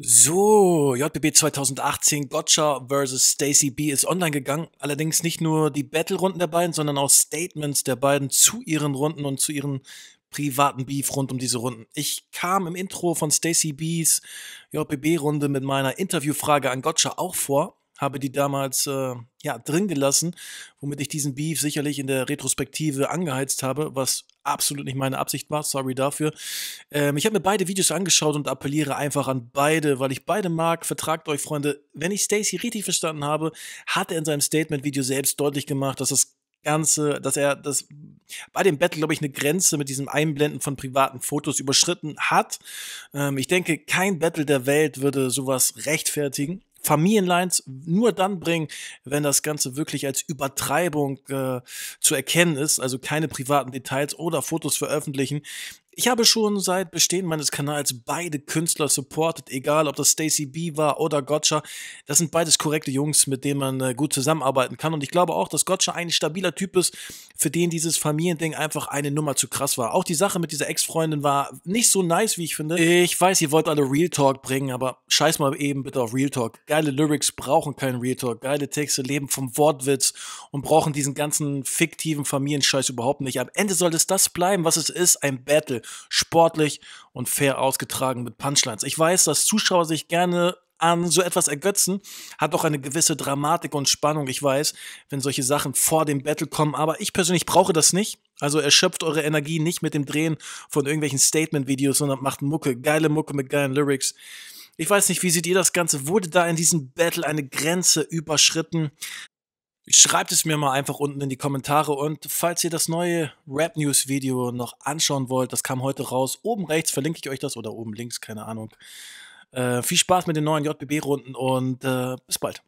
So, JBB 2018 Gotcha versus Stacy B ist online gegangen. Allerdings nicht nur die Battle-Runden der beiden, sondern auch Statements der beiden zu ihren Runden und zu ihren privaten Beef rund um diese Runden. Ich kam im Intro von Stacy B's JBB-Runde mit meiner Interviewfrage an Gotcha auch vor habe die damals äh, ja, drin gelassen, womit ich diesen Beef sicherlich in der Retrospektive angeheizt habe, was absolut nicht meine Absicht war, sorry dafür. Ähm, ich habe mir beide Videos angeschaut und appelliere einfach an beide, weil ich beide mag. Vertragt euch, Freunde. Wenn ich Stacy richtig verstanden habe, hat er in seinem Statement-Video selbst deutlich gemacht, dass das Ganze, dass er das bei dem Battle, glaube ich, eine Grenze mit diesem Einblenden von privaten Fotos überschritten hat. Ähm, ich denke, kein Battle der Welt würde sowas rechtfertigen. Familienlines nur dann bringen, wenn das Ganze wirklich als Übertreibung äh, zu erkennen ist, also keine privaten Details oder Fotos veröffentlichen, ich habe schon seit Bestehen meines Kanals beide Künstler supportet, egal ob das Stacy B war oder Gotcha. Das sind beides korrekte Jungs, mit denen man äh, gut zusammenarbeiten kann. Und ich glaube auch, dass Gotcha ein stabiler Typ ist, für den dieses Familiending einfach eine Nummer zu krass war. Auch die Sache mit dieser Ex-Freundin war nicht so nice, wie ich finde. Ich weiß, ihr wollt alle Real Talk bringen, aber scheiß mal eben bitte auf Real Talk. Geile Lyrics brauchen keinen Real Talk. Geile Texte leben vom Wortwitz und brauchen diesen ganzen fiktiven Familienscheiß überhaupt nicht. Am Ende soll es das bleiben, was es ist, ein Battle sportlich und fair ausgetragen mit Punchlines. Ich weiß, dass Zuschauer sich gerne an so etwas ergötzen, hat auch eine gewisse Dramatik und Spannung. Ich weiß, wenn solche Sachen vor dem Battle kommen, aber ich persönlich brauche das nicht. Also erschöpft eure Energie nicht mit dem Drehen von irgendwelchen Statement-Videos, sondern macht Mucke, geile Mucke mit geilen Lyrics. Ich weiß nicht, wie seht ihr das Ganze? Wurde da in diesem Battle eine Grenze überschritten? Schreibt es mir mal einfach unten in die Kommentare und falls ihr das neue Rap News Video noch anschauen wollt, das kam heute raus. Oben rechts verlinke ich euch das oder oben links, keine Ahnung. Äh, viel Spaß mit den neuen JBB-Runden und äh, bis bald.